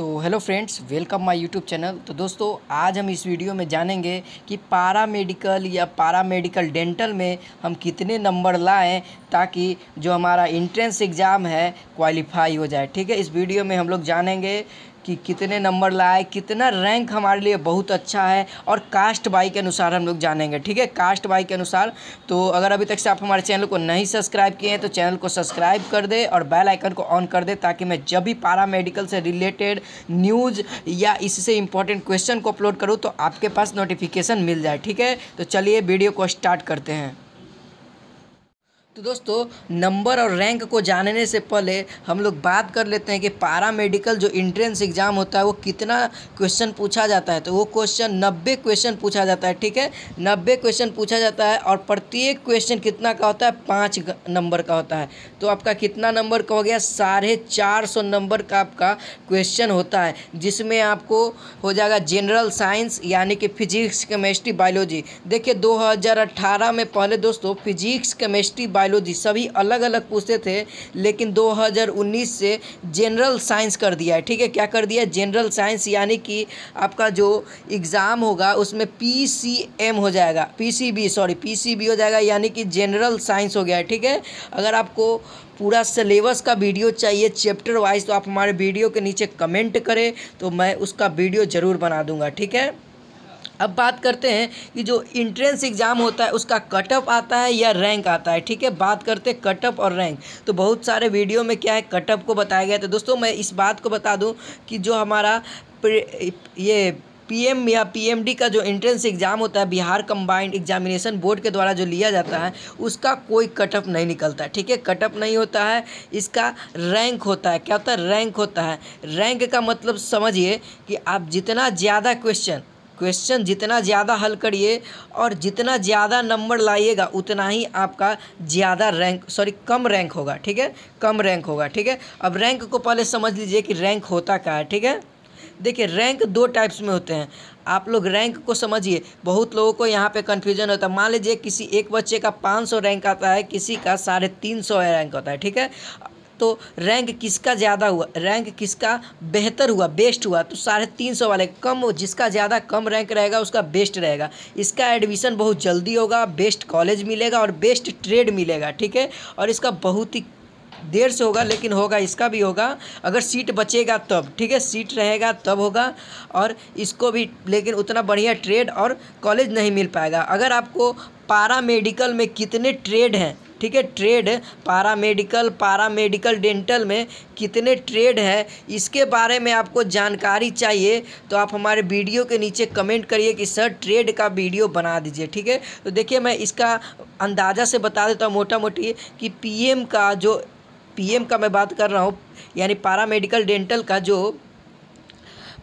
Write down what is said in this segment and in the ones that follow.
तो hello friends welcome my YouTube channel तो दोस्तों आज हम इस वीडियो में जानेंगे कि पारा मेडिकल या पारा मेडिकल डेंटल में हम कितने नंबर लाएं ताकि जो हमारा इंट्रेंस एग्ज़ाम है क्वालिफाई हो जाए ठीक है इस वीडियो में हम लोग जानेंगे कि कितने नंबर लाए कितना रैंक हमारे लिए बहुत अच्छा है और कास्ट बाई के अनुसार हम लोग जानेंगे ठीक है कास्ट बाई के अनुसार तो अगर अभी तक से आप हमारे चैनल को नहीं सब्सक्राइब किए हैं तो चैनल को सब्सक्राइब कर दे और बेल आइकन को ऑन कर दे ताकि मैं जब भी पारा मेडिकल से रिलेटेड न्यूज़ या इससे इम्पोर्टेंट क्वेश्चन को अपलोड करूँ तो आपके पास नोटिफिकेशन मिल जाए ठीक है तो चलिए वीडियो को स्टार्ट करते हैं तो दोस्तों नंबर और रैंक को जानने से पहले हम लोग बात कर लेते हैं कि पारा मेडिकल जो इंट्रेंस एग्ज़ाम होता है वो कितना क्वेश्चन पूछा जाता है तो वो क्वेश्चन नब्बे क्वेश्चन पूछा जाता है ठीक है नब्बे क्वेश्चन पूछा जाता है और प्रत्येक क्वेश्चन कितना का होता है पाँच नंबर का होता है तो आपका कितना नंबर का हो गया साढ़े चार सौ नंबर का आपका क्वेश्चन होता है जिसमें आपको हो जाएगा जनरल साइंस यानी कि फिजिक्स केमेस्ट्री बायोलॉजी देखिए दो में पहले दोस्तों फिजिक्स केमेस्ट्री बायोलॉजी सभी अलग अलग पूछते थे लेकिन 2019 से जनरल साइंस कर दिया है ठीक है क्या कर दिया जनरल साइंस यानी कि आपका जो एग्ज़ाम होगा उसमें पी सी एम हो जाएगा P C B sorry P C B हो जाएगा यानी कि जनरल साइंस हो गया है ठीक है अगर आपको पूरा सिलेबस का वीडियो चाहिए चैप्टर वाइज तो आप हमारे वीडियो के नीचे कमेंट करें तो मैं उसका वीडियो ज़रूर बना दूंगा ठीक है अब बात करते हैं कि जो इंट्रेंस एग्ज़ाम होता है उसका कटअप आता है या रैंक आता है ठीक है बात करते हैं कटअप और रैंक तो बहुत सारे वीडियो में क्या है कटअप को बताया गया तो दोस्तों मैं इस बात को बता दूं कि जो हमारा ये पीएम या पीएमडी का जो इंट्रेंस एग्ज़ाम होता है बिहार कंबाइंड एग्जामिनेशन बोर्ड के द्वारा जो लिया जाता है उसका कोई कटअप नहीं निकलता है ठीक है कटअप नहीं होता है इसका रैंक होता है क्या होता है रैंक होता है रैंक का मतलब समझिए कि आप जितना ज़्यादा क्वेश्चन क्वेश्चन जितना ज़्यादा हल करिए और जितना ज़्यादा नंबर लाइएगा उतना ही आपका ज़्यादा रैंक सॉरी कम रैंक होगा ठीक है कम रैंक होगा ठीक है अब रैंक को पहले समझ लीजिए कि रैंक होता क्या है ठीक है देखिए रैंक दो टाइप्स में होते हैं आप लोग रैंक को समझिए बहुत लोगों को यहाँ पे कन्फ्यूजन होता है मान लीजिए किसी एक बच्चे का 500 रैंक आता है किसी का साढ़े तीन सौ रैंक होता है ठीक है तो रैंक किसका ज़्यादा हुआ रैंक किसका बेहतर हुआ बेस्ट हुआ तो साढ़े तीन सौ वाले कम जिसका ज़्यादा कम रैंक रहेगा उसका बेस्ट रहेगा इसका एडमिशन बहुत जल्दी होगा बेस्ट कॉलेज मिलेगा और बेस्ट ट्रेड मिलेगा ठीक है और इसका बहुत ही देर से होगा लेकिन होगा इसका भी होगा अगर सीट बचेगा तब ठीक है सीट रहेगा तब होगा और इसको भी लेकिन उतना बढ़िया ट्रेड और कॉलेज नहीं मिल पाएगा अगर आपको पारा मेडिकल में कितने ट्रेड हैं ठीक है ट्रेड पारामेडिकल पारामेडिकल डेंटल में कितने ट्रेड है इसके बारे में आपको जानकारी चाहिए तो आप हमारे वीडियो के नीचे कमेंट करिए कि सर ट्रेड का वीडियो बना दीजिए ठीक है तो देखिए मैं इसका अंदाज़ा से बता देता हूँ मोटा मोटी कि पीएम का जो पीएम का मैं बात कर रहा हूँ यानी पारामेडिकल डेंटल का जो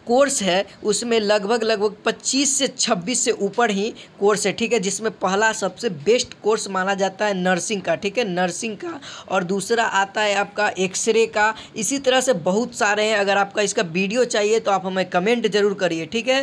कोर्स है उसमें लगभग लगभग 25 से 26 से ऊपर ही कोर्स है ठीक है जिसमें पहला सबसे बेस्ट कोर्स माना जाता है नर्सिंग का ठीक है नर्सिंग का और दूसरा आता है आपका एक्सरे का इसी तरह से बहुत सारे हैं अगर आपका इसका वीडियो चाहिए तो आप हमें कमेंट ज़रूर करिए ठीक है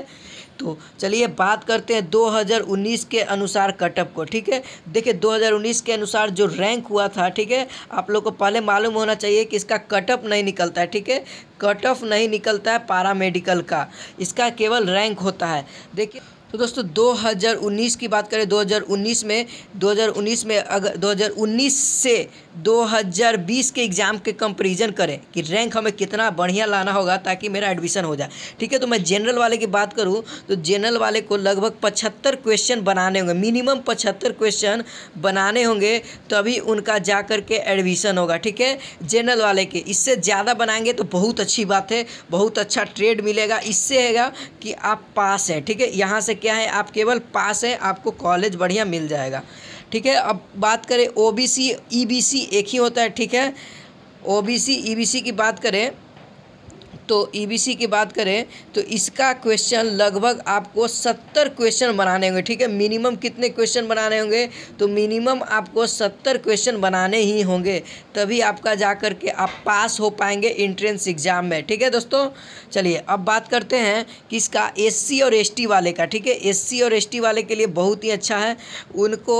तो चलिए बात करते हैं 2019 के अनुसार कटअप को ठीक है देखिए 2019 के अनुसार जो रैंक हुआ था ठीक है आप लोग को पहले मालूम होना चाहिए कि इसका कटअप नहीं निकलता है ठीक है कट ऑफ नहीं निकलता है पारा मेडिकल का इसका केवल रैंक होता है देखिए तो दोस्तों 2019 की बात करें 2019 में 2019 में अगर 2019 से 2020 के एग्ज़ाम के कंपेरिजन करें कि रैंक हमें कितना बढ़िया लाना होगा ताकि मेरा एडमिशन हो जाए ठीक है तो मैं जनरल वाले की बात करूँ तो जनरल वाले को लगभग पचहत्तर क्वेश्चन बनाने होंगे मिनिमम पचहत्तर क्वेश्चन बनाने होंगे तभी उनका जा कर के एडमिशन होगा ठीक है जनरल वाले के इससे ज़्यादा बनाएंगे तो बहुत अच्छी बात है बहुत अच्छा ट्रेड मिलेगा इससे हैगा कि आप पास हैं ठीक है यहाँ से क्या है आप केवल पास हैं आपको कॉलेज बढ़िया मिल जाएगा ठीक है अब बात करें ओबीसी ईबीसी e एक ही होता है ठीक है ओबीसी ईबीसी e की बात करें तो ईबीसी e की बात करें तो इसका क्वेश्चन लगभग आपको सत्तर क्वेश्चन बनाने होंगे ठीक है मिनिमम कितने क्वेश्चन बनाने होंगे तो मिनिमम आपको सत्तर क्वेश्चन बनाने ही होंगे तभी आपका जा कर के आप पास हो पाएंगे इंट्रेंस एग्ज़ाम में ठीक है दोस्तों चलिए अब बात करते हैं कि इसका एस और एस वाले का ठीक है एस और एस वाले के लिए बहुत ही अच्छा है उनको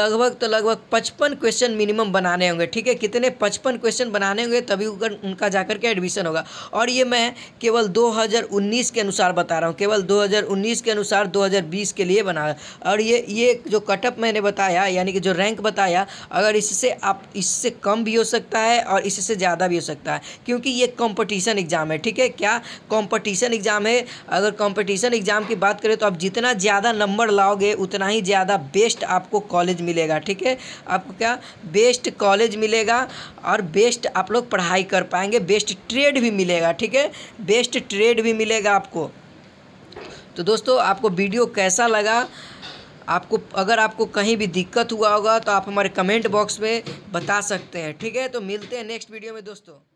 लगभग तो लगभग पचपन क्वेश्चन मिनिमम बनाने होंगे ठीक है कितने पचपन क्वेश्चन बनाने होंगे तभी उनका जाकर के एडमिशन होगा और ये मैं केवल 2019 के अनुसार बता रहा हूँ केवल 2019 के अनुसार 2020 के लिए बना और ये ये जो कटअप मैंने बताया यानी कि जो रैंक बताया अगर इससे आप इससे कम भी हो सकता है और इससे ज़्यादा भी हो सकता है क्योंकि ये कॉम्पटिशन एग्ज़ाम है ठीक है क्या कॉम्पटिशन एग्ज़ाम है अगर कॉम्पटिशन एग्ज़ाम की बात करें तो आप जितना ज़्यादा नंबर लाओगे उतना ही ज़्यादा बेस्ट आपको कॉलेज मिलेगा ठीक है आपको क्या बेस्ट कॉलेज मिलेगा और बेस्ट आप लोग पढ़ाई कर पाएंगे बेस्ट ट्रेड भी मिलेगा ठीक है ठीक है बेस्ट ट्रेड भी मिलेगा आपको तो दोस्तों आपको वीडियो कैसा लगा आपको अगर आपको कहीं भी दिक्कत हुआ होगा तो आप हमारे कमेंट बॉक्स में बता सकते हैं ठीक है तो मिलते हैं नेक्स्ट वीडियो में दोस्तों